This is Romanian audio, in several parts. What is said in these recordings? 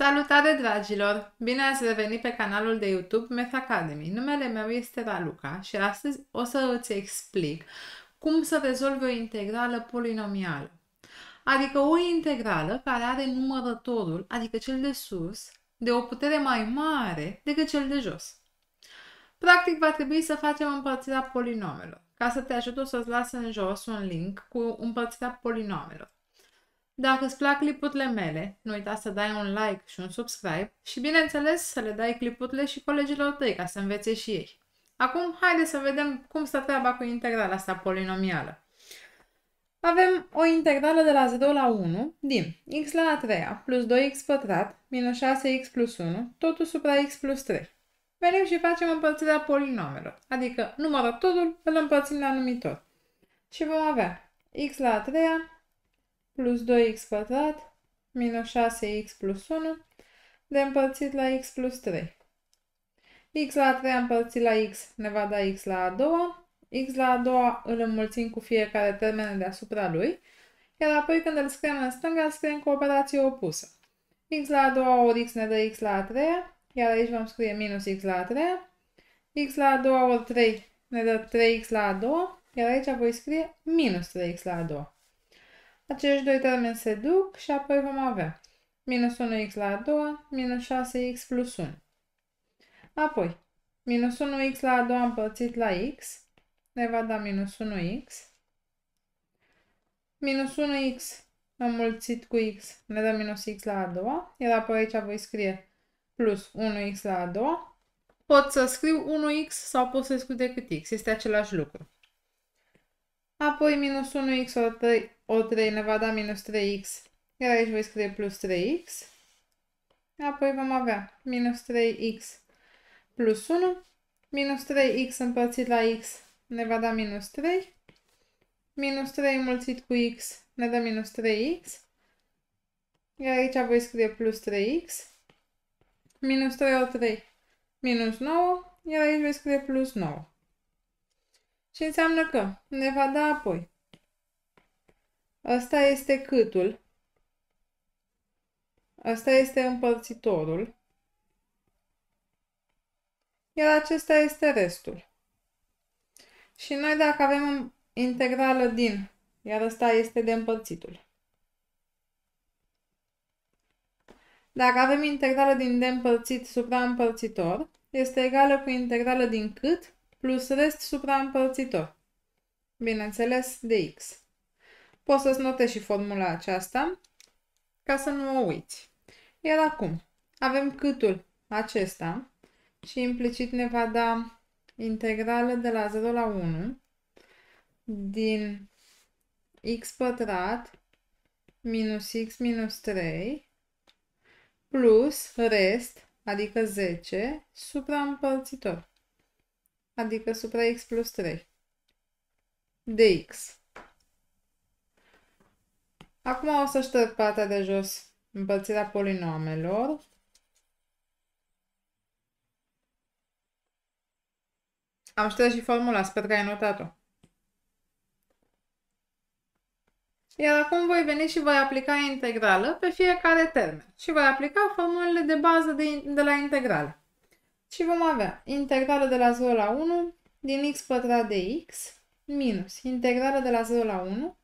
Salutare dragilor! Bine ați revenit pe canalul de YouTube Math Academy. Numele meu este Raluca și astăzi o să îți explic cum să rezolvi o integrală polinomială. Adică o integrală care are numărătorul, adică cel de sus, de o putere mai mare decât cel de jos. Practic va trebui să facem împărțirea polinomelor. Ca să te ajut o să-ți las în jos un link cu împărțirea polinomelor. Dacă îți plac clipurile mele, nu uita să dai un like și un subscribe și bineînțeles să le dai clipurile și colegilor tăi ca să învețe și ei. Acum, haide să vedem cum stă treaba cu integrala asta polinomială. Avem o integrală de la 0 la 1 din x la a 3 plus 2x pătrat minus 6x plus 1 totul supra x plus 3. Venim și facem împărțirea polinomelor, adică numărătorul îl împărțim la numitor. Și vom avea x la a 3 plus 2x pătrat minus 6x plus 1 de împărțit la x plus 3. x la 3 împărțit la x ne va da x la a doua, x la a doua îl înmulțim cu fiecare termen deasupra lui, iar apoi când îl scriem în stânga, scriem cu operație opusă. x la a doua ori x ne dă x la a treia, iar aici vom scrie minus x la a treia, x la a doua ori 3 ne dă 3x la a doua, iar aici voi scrie minus 3x la a doua. Acești doi termeni se duc și apoi vom avea minus 1x la a doua, minus 6x plus 1. Apoi, minus 1x la a doua împărțit la x ne va da minus 1x. Minus 1x înmulțit cu x ne dă minus x la a doua, iar apoi aici voi scrie plus 1x la a doua. Pot să scriu 1x sau pot să scriu decât x, este același lucru. Apoi minus 1x o 3, o 3 ne va da minus 3x, iar aici voi scrie plus 3x. Apoi vom avea minus 3x plus 1, minus 3x împărțit la x ne va da minus 3, minus 3 mulțit cu x ne dă minus 3x, iar aici voi scrie plus 3x, minus 3 o 3, minus 9, iar aici voi scrie plus 9. Ce înseamnă că ne va da apoi. Asta este câtul. Asta este împărțitorul. Iar acesta este restul. Și noi dacă avem integrală din, iar asta este de împărțitul. Dacă avem integrală din de împărțit supra împărțitor, este egală cu integrală din cât plus rest supraîmpărțitor, bineînțeles de x. Poți să-ți notezi și formula aceasta ca să nu o uiți. Iar acum avem câtul acesta și implicit ne va da integrală de la 0 la 1 din x pătrat minus x minus 3 plus rest, adică 10, supraîmpărțitor adică supra x plus 3 dx. Acum o să șterg partea de jos împărțirea polinoamelor. Am șters și formula, sper că ai notat-o. Iar acum voi veni și voi aplica integrală pe fiecare termen și voi aplica formulele de bază de, de la integrală și vom avea integrală de la 0 la 1 din x pătrat de x minus integrală de la 0 la 1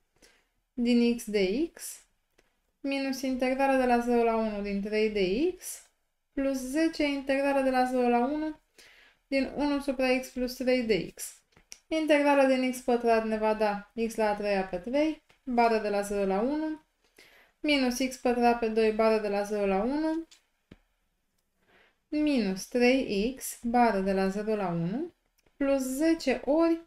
din x de x minus integrală de la 0 la 1 din 3 de x plus 10 integrală de la 0 la 1 din 1 supra x plus 3 de x. Integrală din x pătrat ne va da x la 3 pe 3, bară de la 0 la 1, minus x pătrat pe 2, bară de la 0 la 1, minus 3x, bară de la 0 la 1, plus 10 ori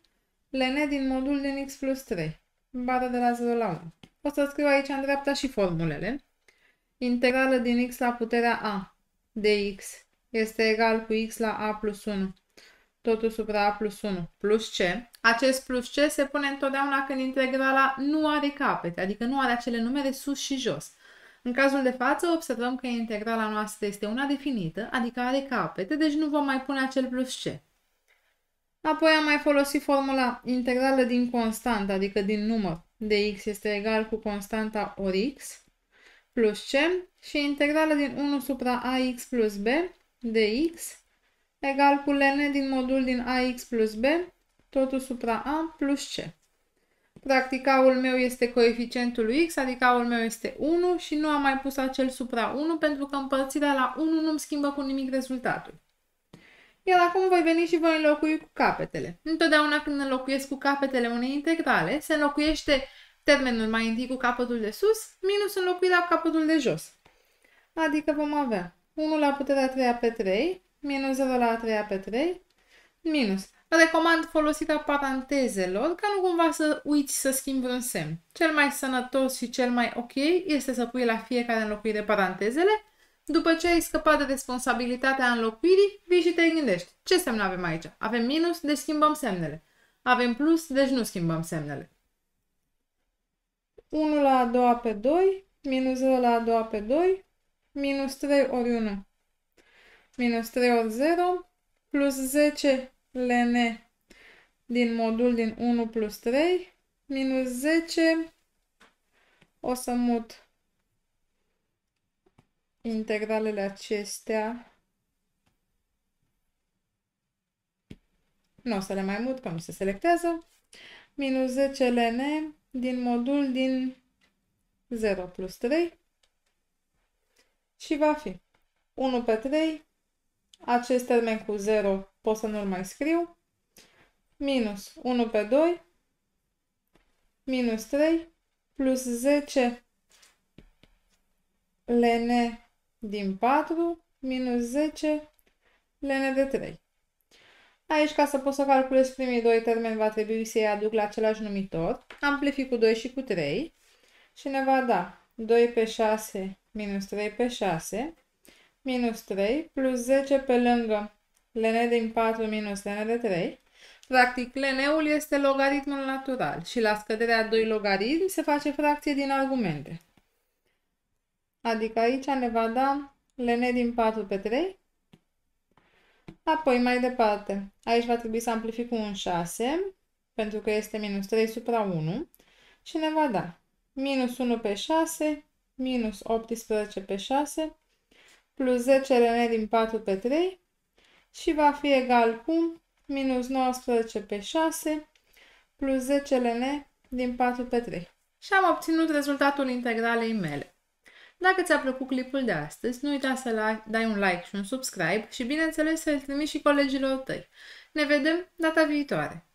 ln din modul din x plus 3, bară de la 0 la 1. O să scriu aici în dreapta și formulele. Integrală din x la puterea a de x este egal cu x la a plus 1, totul supra a plus 1, plus c. Acest plus c se pune întotdeauna când integrala nu are capete, adică nu are acele numere sus și jos. În cazul de față, observăm că integrala noastră este una definită, adică are capete, deci nu vom mai pune acel plus C. Apoi am mai folosit formula integrală din constantă, adică din număr de x este egal cu constanta ori x plus c și integrală din 1 supra ax plus b de x egal cu ln din modul din ax plus b totul supra a plus c. Practic A-ul meu este coeficientul lui X, adică A-ul meu este 1 și nu am mai pus acel supra 1 pentru că împărțirea la 1 nu-mi schimbă cu nimic rezultatul. Iar acum voi veni și voi înlocui cu capetele. Întotdeauna când înlocuiesc cu capetele unei integrale, se înlocuiește termenul mai întâi cu capătul de sus, minus înlocuirea cu capătul de jos. Adică vom avea 1 la puterea 3 pe 3, minus 0 la 3 pe 3, minus Recomand folosirea parantezelor ca nu cumva să uiți să schimbi un semn. Cel mai sănătos și cel mai ok este să pui la fiecare înlocuire parantezele. După ce ai scăpat de responsabilitatea înlocuirii, vii și te gândești. Ce semn avem aici? Avem minus, deci schimbăm semnele. Avem plus, deci nu schimbăm semnele. 1 la a doua pe 2, minus r la a doua pe 2, minus 3 ori 1, minus 3 ori 0, plus 10 ln din modul din 1 plus 3 minus 10 o să mut integralele acestea nu o să le mai mut că nu se selectează minus 10 ln din modul din 0 plus 3 și va fi 1 pe 3 acest termen cu 0 pot să nu-l mai scriu, minus 1 pe 2, minus 3, plus 10 ln din 4, minus 10 ln de 3. Aici, ca să pot să calculez primii doi termeni, va trebui să-i aduc la același numitor. Amplific cu 2 și cu 3 și ne va da 2 pe 6 minus 3 pe 6 minus 3 plus 10 pe lângă ln din 4 minus ln de 3, practic ln-ul este logaritmul natural și la scăderea 2 logaritmi se face fracție din argumente. Adică aici ne va da ln din 4 pe 3. Apoi, mai departe, aici va trebui să amplific cu un 6, pentru că este minus 3 supra 1, și ne va da minus 1 pe 6, minus 18 pe 6, plus 10 ln din 4 pe 3, și va fi egal cu minus 19 pe 6 plus 10 ln din 4 pe 3. Și am obținut rezultatul integralei mele. Dacă ți-a plăcut clipul de astăzi, nu uita să dai un like și un subscribe și bineînțeles să-l trimiți și colegilor tăi. Ne vedem data viitoare!